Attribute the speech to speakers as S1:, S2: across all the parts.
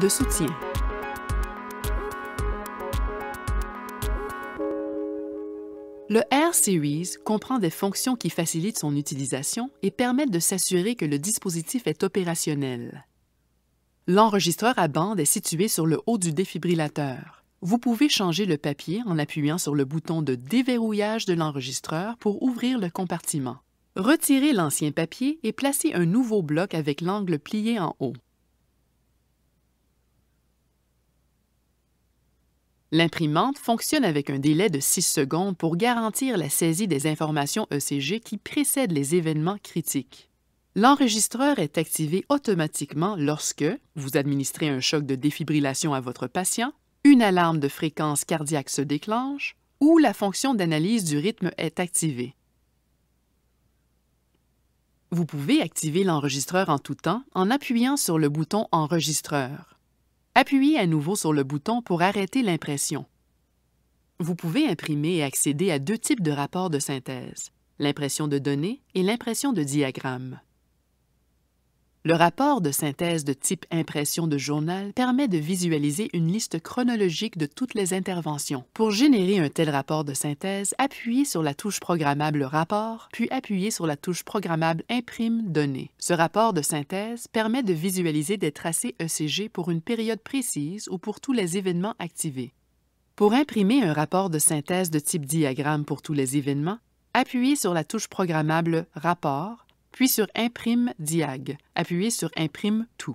S1: de soutien. Le R-Series comprend des fonctions qui facilitent son utilisation et permettent de s'assurer que le dispositif est opérationnel. L'enregistreur à bande est situé sur le haut du défibrillateur. Vous pouvez changer le papier en appuyant sur le bouton de déverrouillage de l'enregistreur pour ouvrir le compartiment. Retirez l'ancien papier et placez un nouveau bloc avec l'angle plié en haut. L'imprimante fonctionne avec un délai de 6 secondes pour garantir la saisie des informations ECG qui précèdent les événements critiques. L'enregistreur est activé automatiquement lorsque vous administrez un choc de défibrillation à votre patient, une alarme de fréquence cardiaque se déclenche ou la fonction d'analyse du rythme est activée. Vous pouvez activer l'enregistreur en tout temps en appuyant sur le bouton Enregistreur. Appuyez à nouveau sur le bouton pour arrêter l'impression. Vous pouvez imprimer et accéder à deux types de rapports de synthèse, l'impression de données et l'impression de diagrammes. Le rapport de synthèse de type impression de journal permet de visualiser une liste chronologique de toutes les interventions. Pour générer un tel rapport de synthèse, appuyez sur la touche programmable Rapport, puis appuyez sur la touche programmable Imprime Données. Ce rapport de synthèse permet de visualiser des tracés ECG pour une période précise ou pour tous les événements activés. Pour imprimer un rapport de synthèse de type diagramme pour tous les événements, appuyez sur la touche programmable Rapport, puis sur Imprime Diag. Appuyez sur Imprime tout.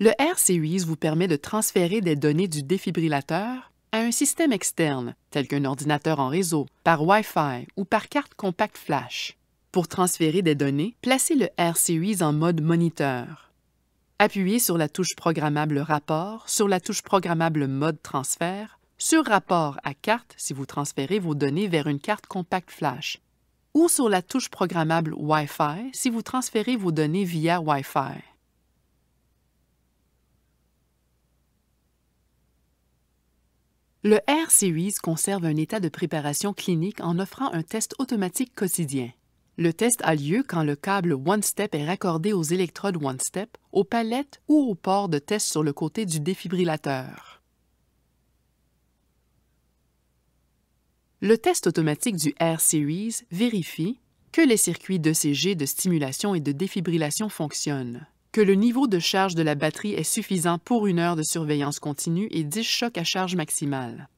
S1: Le r vous permet de transférer des données du défibrillateur à un système externe, tel qu'un ordinateur en réseau, par Wi-Fi ou par carte Compact flash. Pour transférer des données, placez le rc en mode moniteur. Appuyez sur la touche programmable Rapport, sur la touche programmable Mode transfert, sur rapport à carte si vous transférez vos données vers une carte Compact Flash, ou sur la touche programmable Wi-Fi si vous transférez vos données via Wi-Fi. Le r Series conserve un état de préparation clinique en offrant un test automatique quotidien. Le test a lieu quand le câble OneStep est raccordé aux électrodes OneStep, aux palettes ou aux ports de test sur le côté du défibrillateur. le test automatique du R-Series vérifie que les circuits d'ECG de stimulation et de défibrillation fonctionnent, que le niveau de charge de la batterie est suffisant pour une heure de surveillance continue et 10 chocs à charge maximale,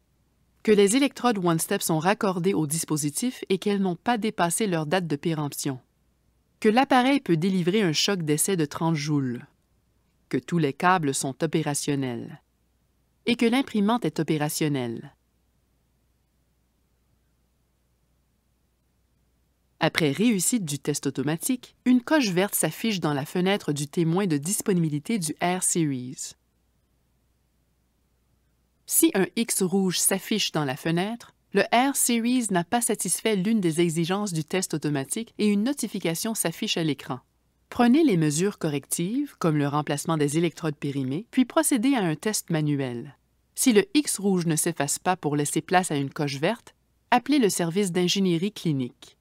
S1: que les électrodes One-Step sont raccordées au dispositif et qu'elles n'ont pas dépassé leur date de péremption, que l'appareil peut délivrer un choc d'essai de 30 joules, que tous les câbles sont opérationnels et que l'imprimante est opérationnelle. Après réussite du test automatique, une coche verte s'affiche dans la fenêtre du témoin de disponibilité du R-Series. Si un X rouge s'affiche dans la fenêtre, le R-Series n'a pas satisfait l'une des exigences du test automatique et une notification s'affiche à l'écran. Prenez les mesures correctives, comme le remplacement des électrodes périmées, puis procédez à un test manuel. Si le X rouge ne s'efface pas pour laisser place à une coche verte, appelez le service d'ingénierie clinique.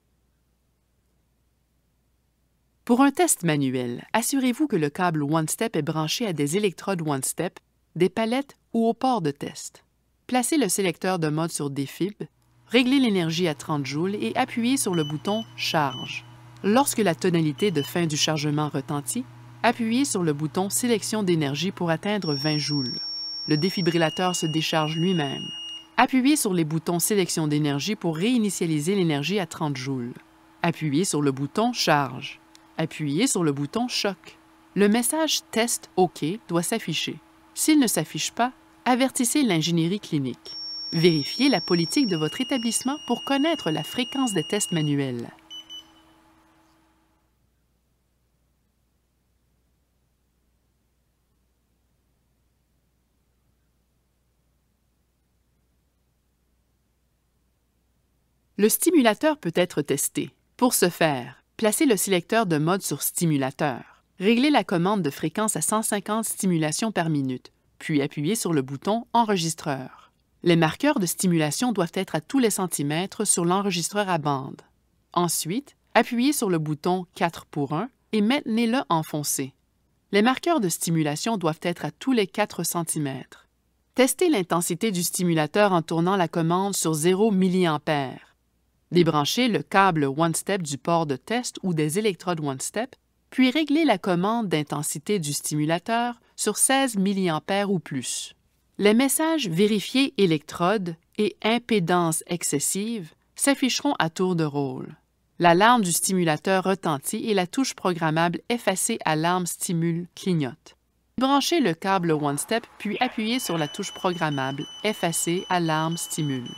S1: Pour un test manuel, assurez-vous que le câble OneStep est branché à des électrodes OneStep, des palettes ou au port de test. Placez le sélecteur de mode sur Défib, réglez l'énergie à 30 joules et appuyez sur le bouton Charge. Lorsque la tonalité de fin du chargement retentit, appuyez sur le bouton Sélection d'énergie pour atteindre 20 joules. Le défibrillateur se décharge lui-même. Appuyez sur les boutons Sélection d'énergie pour réinitialiser l'énergie à 30 joules. Appuyez sur le bouton Charge appuyez sur le bouton Choc. Le message Test OK doit s'afficher. S'il ne s'affiche pas, avertissez l'ingénierie clinique. Vérifiez la politique de votre établissement pour connaître la fréquence des tests manuels. Le stimulateur peut être testé. Pour ce faire, Placez le sélecteur de mode sur Stimulateur. Réglez la commande de fréquence à 150 stimulations par minute, puis appuyez sur le bouton Enregistreur. Les marqueurs de stimulation doivent être à tous les centimètres sur l'enregistreur à bande. Ensuite, appuyez sur le bouton 4 pour 1 et maintenez-le enfoncé. Les marqueurs de stimulation doivent être à tous les 4 cm. Testez l'intensité du stimulateur en tournant la commande sur 0 mA. Débranchez le câble OneStep du port de test ou des électrodes OneStep, puis régler la commande d'intensité du stimulateur sur 16 mA ou plus. Les messages vérifier électrode et impédance excessive s'afficheront à tour de rôle. L'alarme du stimulateur retentit et la touche programmable effacer alarme stimule clignote. Débranchez le câble OneStep puis appuyez sur la touche programmable effacer alarme stimule.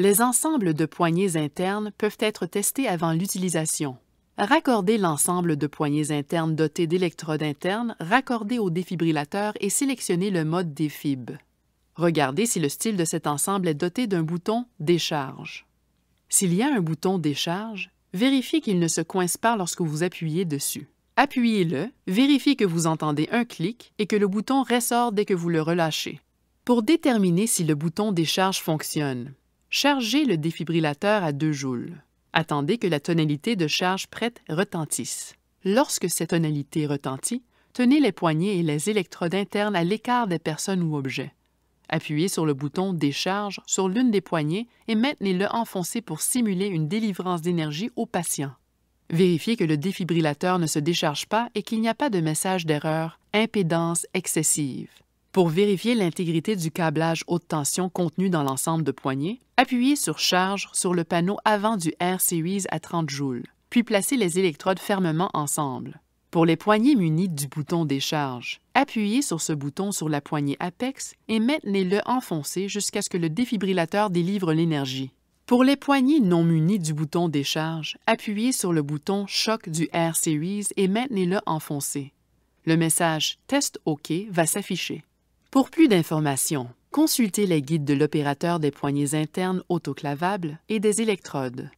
S1: Les ensembles de poignées internes peuvent être testés avant l'utilisation. Raccordez l'ensemble de poignées internes doté d'électrodes internes raccordées au défibrillateur et sélectionnez le mode défib. Regardez si le style de cet ensemble est doté d'un bouton Décharge. S'il y a un bouton Décharge, vérifiez qu'il ne se coince pas lorsque vous appuyez dessus. Appuyez-le, vérifiez que vous entendez un clic et que le bouton ressort dès que vous le relâchez. Pour déterminer si le bouton Décharge fonctionne, Chargez le défibrillateur à 2 joules. Attendez que la tonalité de charge prête retentisse. Lorsque cette tonalité retentit, tenez les poignées et les électrodes internes à l'écart des personnes ou objets. Appuyez sur le bouton Décharge sur l'une des poignées et maintenez-le enfoncé pour simuler une délivrance d'énergie au patient. Vérifiez que le défibrillateur ne se décharge pas et qu'il n'y a pas de message d'erreur, impédance excessive. Pour vérifier l'intégrité du câblage haute tension contenu dans l'ensemble de poignées, appuyez sur Charge sur le panneau avant du r Series à 30 joules, puis placez les électrodes fermement ensemble. Pour les poignées munies du bouton Décharge, appuyez sur ce bouton sur la poignée apex et maintenez-le enfoncé jusqu'à ce que le défibrillateur délivre l'énergie. Pour les poignées non munies du bouton décharge, appuyez sur le bouton Choc du r Series et maintenez-le enfoncé. Le message Test OK va s'afficher. Pour plus d'informations, consultez les guides de l'opérateur des poignées internes autoclavables et des électrodes.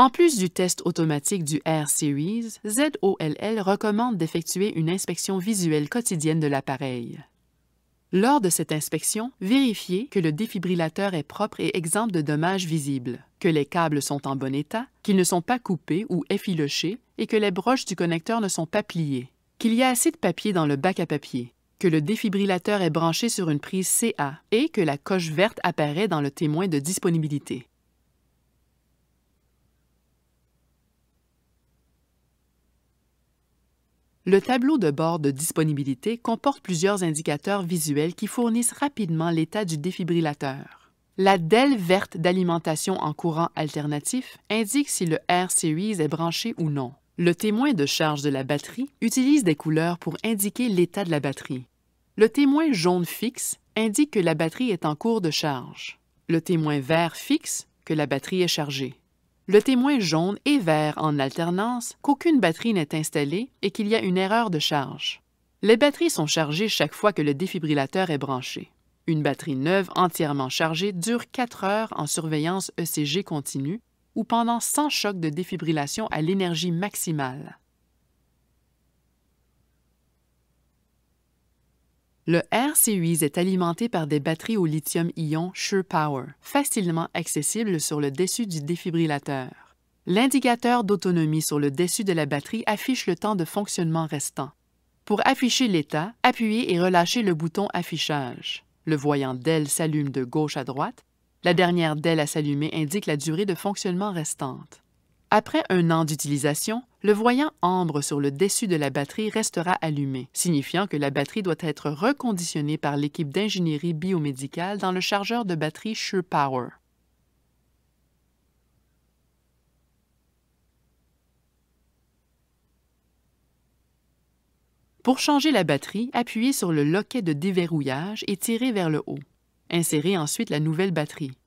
S1: En plus du test automatique du r Series, ZOLL recommande d'effectuer une inspection visuelle quotidienne de l'appareil. Lors de cette inspection, vérifiez que le défibrillateur est propre et exempt de dommages visibles, que les câbles sont en bon état, qu'ils ne sont pas coupés ou effilochés et que les broches du connecteur ne sont pas pliées, qu'il y a assez de papier dans le bac à papier, que le défibrillateur est branché sur une prise CA et que la coche verte apparaît dans le témoin de disponibilité. Le tableau de bord de disponibilité comporte plusieurs indicateurs visuels qui fournissent rapidement l'état du défibrillateur. La DEL verte d'alimentation en courant alternatif indique si le R-Series est branché ou non. Le témoin de charge de la batterie utilise des couleurs pour indiquer l'état de la batterie. Le témoin jaune fixe indique que la batterie est en cours de charge. Le témoin vert fixe que la batterie est chargée le témoin jaune et vert en alternance qu'aucune batterie n'est installée et qu'il y a une erreur de charge. Les batteries sont chargées chaque fois que le défibrillateur est branché. Une batterie neuve entièrement chargée dure 4 heures en surveillance ECG continue ou pendant 100 chocs de défibrillation à l'énergie maximale. Le R-Series est alimenté par des batteries au lithium-ion SurePower, facilement accessibles sur le dessus du défibrillateur. L'indicateur d'autonomie sur le dessus de la batterie affiche le temps de fonctionnement restant. Pour afficher l'état, appuyez et relâchez le bouton Affichage. Le voyant DEL s'allume de gauche à droite. La dernière DEL à s'allumer indique la durée de fonctionnement restante. Après un an d'utilisation, le voyant ambre sur le dessus de la batterie restera allumé, signifiant que la batterie doit être reconditionnée par l'équipe d'ingénierie biomédicale dans le chargeur de batterie SurePower. Pour changer la batterie, appuyez sur le loquet de déverrouillage et tirez vers le haut. Insérez ensuite la nouvelle batterie.